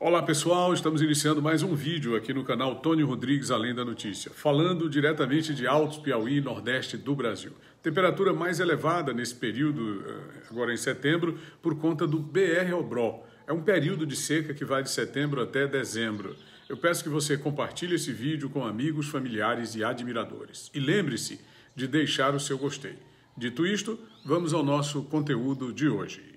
Olá pessoal, estamos iniciando mais um vídeo aqui no canal Tony Rodrigues Além da Notícia, falando diretamente de Altos Piauí, Nordeste do Brasil. Temperatura mais elevada nesse período, eh, agora em setembro, por conta do BR Obró. É um período de seca que vai de setembro até dezembro. Eu peço que você compartilhe esse vídeo com amigos, familiares e admiradores. E lembre-se de deixar o seu gostei. Dito isto, vamos ao nosso conteúdo de hoje.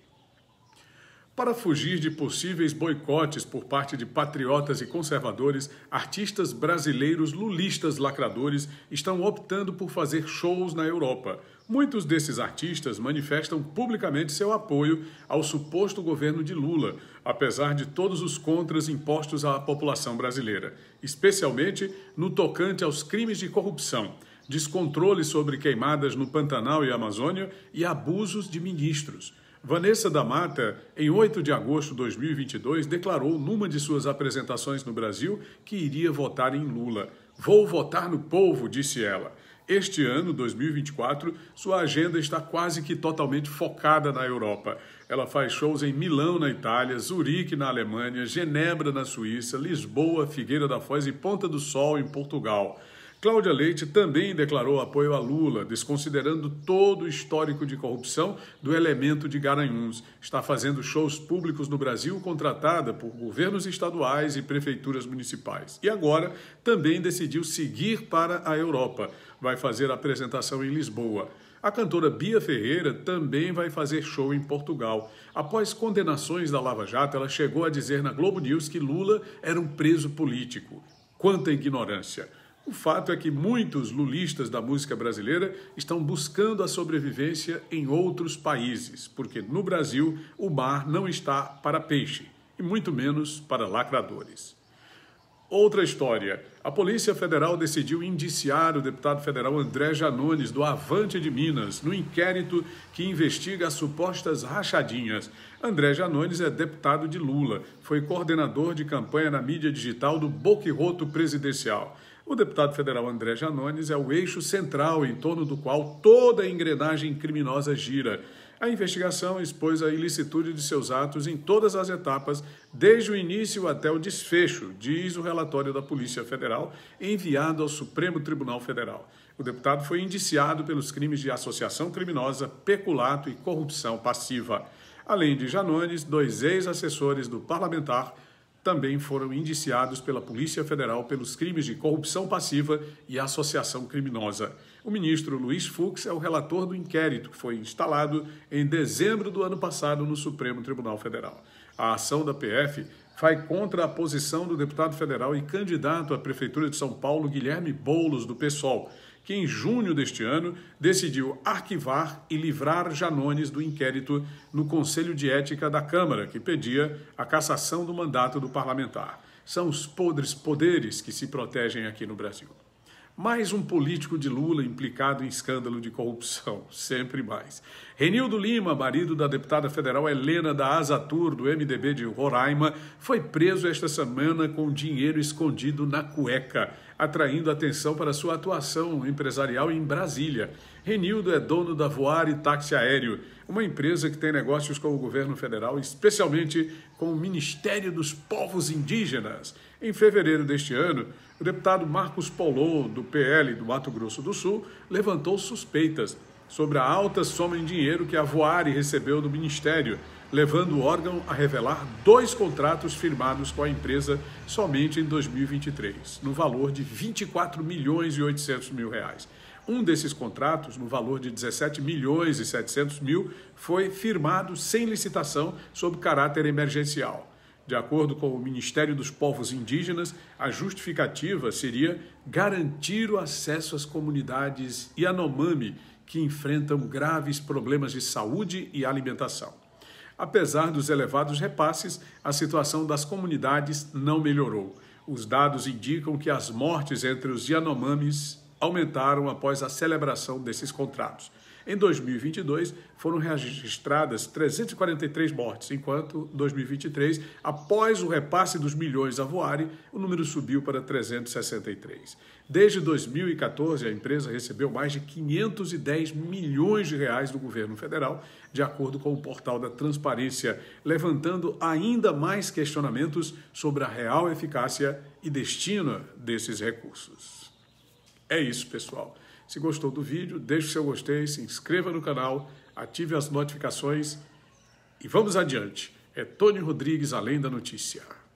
Para fugir de possíveis boicotes por parte de patriotas e conservadores, artistas brasileiros lulistas lacradores estão optando por fazer shows na Europa. Muitos desses artistas manifestam publicamente seu apoio ao suposto governo de Lula, apesar de todos os contras impostos à população brasileira, especialmente no tocante aos crimes de corrupção, descontrole sobre queimadas no Pantanal e Amazônia e abusos de ministros. Vanessa da Mata, em 8 de agosto de 2022, declarou numa de suas apresentações no Brasil que iria votar em Lula. Vou votar no povo, disse ela. Este ano, 2024, sua agenda está quase que totalmente focada na Europa. Ela faz shows em Milão, na Itália, Zurique, na Alemanha, Genebra, na Suíça, Lisboa, Figueira da Foz e Ponta do Sol, em Portugal. Cláudia Leite também declarou apoio a Lula, desconsiderando todo o histórico de corrupção do elemento de Garanhuns. Está fazendo shows públicos no Brasil, contratada por governos estaduais e prefeituras municipais. E agora também decidiu seguir para a Europa. Vai fazer apresentação em Lisboa. A cantora Bia Ferreira também vai fazer show em Portugal. Após condenações da Lava Jato, ela chegou a dizer na Globo News que Lula era um preso político. Quanta ignorância! O fato é que muitos lulistas da música brasileira estão buscando a sobrevivência em outros países, porque no Brasil o mar não está para peixe e muito menos para lacradores. Outra história. A Polícia Federal decidiu indiciar o deputado federal André Janones, do Avante de Minas, no inquérito que investiga as supostas rachadinhas. André Janones é deputado de Lula, foi coordenador de campanha na mídia digital do Boquiroto Presidencial. O deputado federal André Janones é o eixo central em torno do qual toda a engrenagem criminosa gira. A investigação expôs a ilicitude de seus atos em todas as etapas, desde o início até o desfecho, diz o relatório da Polícia Federal enviado ao Supremo Tribunal Federal. O deputado foi indiciado pelos crimes de associação criminosa, peculato e corrupção passiva. Além de Janones, dois ex-assessores do parlamentar também foram indiciados pela Polícia Federal pelos crimes de corrupção passiva e associação criminosa. O ministro Luiz Fux é o relator do inquérito que foi instalado em dezembro do ano passado no Supremo Tribunal Federal. A ação da PF vai contra a posição do deputado federal e candidato à Prefeitura de São Paulo, Guilherme Boulos, do PSOL que em junho deste ano decidiu arquivar e livrar Janones do inquérito no Conselho de Ética da Câmara, que pedia a cassação do mandato do parlamentar. São os podres poderes que se protegem aqui no Brasil. Mais um político de Lula implicado em escândalo de corrupção, sempre mais. Renildo Lima, marido da deputada federal Helena da Tur do MDB de Roraima, foi preso esta semana com dinheiro escondido na cueca atraindo atenção para sua atuação empresarial em Brasília. Renildo é dono da Voar e Táxi Aéreo, uma empresa que tem negócios com o governo federal, especialmente com o Ministério dos Povos Indígenas. Em fevereiro deste ano, o deputado Marcos Polon, do PL do Mato Grosso do Sul, levantou suspeitas sobre a alta soma em dinheiro que a Voare recebeu do Ministério levando o órgão a revelar dois contratos firmados com a empresa somente em 2023, no valor de 24 milhões e 800 mil reais. Um desses contratos, no valor de 17 milhões e 700 mil, foi firmado sem licitação sob caráter emergencial. De acordo com o Ministério dos Povos Indígenas, a justificativa seria garantir o acesso às comunidades Yanomami que enfrentam graves problemas de saúde e alimentação. Apesar dos elevados repasses, a situação das comunidades não melhorou. Os dados indicam que as mortes entre os Yanomamis aumentaram após a celebração desses contratos. Em 2022, foram registradas 343 mortes, enquanto 2023, após o repasse dos milhões a Voare, o número subiu para 363. Desde 2014, a empresa recebeu mais de 510 milhões de reais do governo federal, de acordo com o portal da Transparência, levantando ainda mais questionamentos sobre a real eficácia e destino desses recursos. É isso, pessoal. Se gostou do vídeo, deixe o seu gostei, se inscreva no canal, ative as notificações e vamos adiante. É Tony Rodrigues, Além da Notícia.